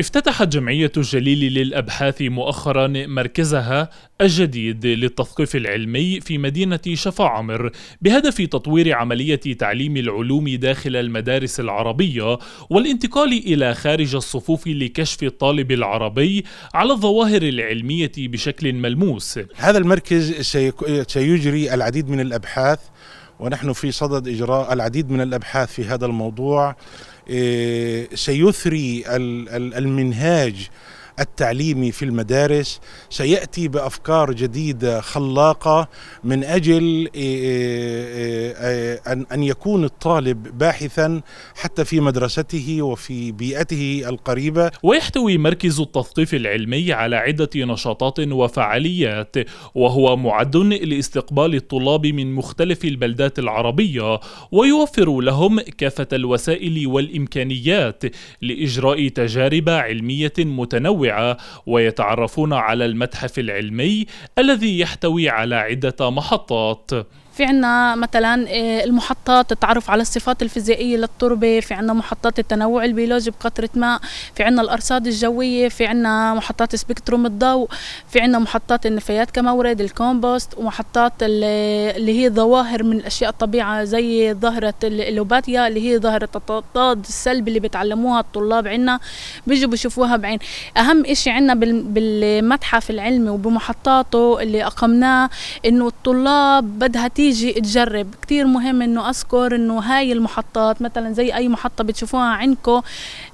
افتتحت جمعية الجليل للأبحاث مؤخرا مركزها الجديد للتثقيف العلمي في مدينة شفاعمر بهدف تطوير عملية تعليم العلوم داخل المدارس العربية والانتقال إلى خارج الصفوف لكشف الطالب العربي على الظواهر العلمية بشكل ملموس هذا المركز سيجري العديد من الأبحاث ونحن في صدد إجراء العديد من الأبحاث في هذا الموضوع إيه، سيثري المنهاج التعليمي في المدارس سياتي بافكار جديده خلاقه من اجل ان يكون الطالب باحثا حتى في مدرسته وفي بيئته القريبه ويحتوي مركز التثقيف العلمي على عده نشاطات وفعاليات وهو معد لاستقبال الطلاب من مختلف البلدات العربيه ويوفر لهم كافه الوسائل والامكانيات لاجراء تجارب علميه متنوعه ويتعرفون على المتحف العلمي الذي يحتوي على عدة محطات في عنا مثلا إيه، المحطات التعرف على الصفات الفيزيائية للتربة في عنا محطات التنوع البيولوجي بقطرة ماء في عنا الأرصاد الجوية في عنا محطات سبكتروم الضوء في عنا محطات النفايات كمورد الكومبوست ومحطات اللي هي ظواهر من الأشياء الطبيعة زي ظاهرة اللوباتيا اللي هي ظاهرة التضاد السلبي اللي بتعلموها الطلاب عنا بيجوا بشوفوها بعين أهم إشي عنا بالمتحف العلمي وبمحطاته اللي أقمناه إنه الطلاب بدها تيجي تيجي تجرب كتير مهم انه اذكر انه هاي المحطات مثلا زي اي محطه بتشوفوها عندكم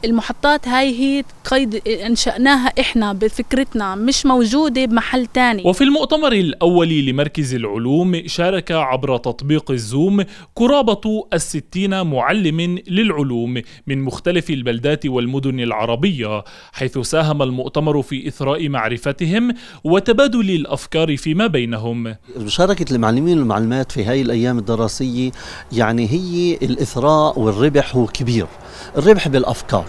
المحطات هاي هي قيد انشاناها احنا بفكرتنا مش موجوده بمحل تاني وفي المؤتمر الاولي لمركز العلوم شارك عبر تطبيق الزوم قرابه الستين معلم للعلوم من مختلف البلدات والمدن العربيه حيث ساهم المؤتمر في اثراء معرفتهم وتبادل الافكار فيما بينهم مشاركه المعلمين والمعلمات الامتحانات في هاي الأيام الدراسية يعني هي الإثراء والربح هو كبير الربح بالأفكار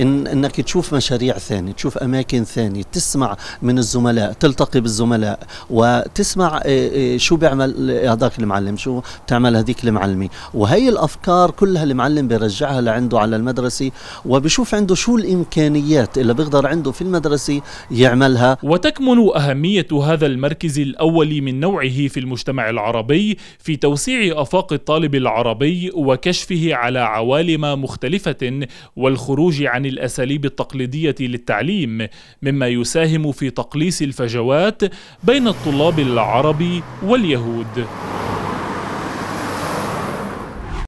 إن انك تشوف مشاريع ثانيه تشوف اماكن ثانيه تسمع من الزملاء تلتقي بالزملاء وتسمع آه، آه، شو بيعمل هذاك المعلم شو بتعمل هذيك المعلمه وهي الافكار كلها المعلم بيرجعها لعنده على المدرسه وبشوف عنده شو الامكانيات اللي بيقدر عنده في المدرسه يعملها وتكمن اهميه هذا المركز الاول من نوعه في المجتمع العربي في توسيع افاق الطالب العربي وكشفه على عوالم مختلفه والخروج عن عن الأساليب التقليدية للتعليم مما يساهم في تقليص الفجوات بين الطلاب العرب واليهود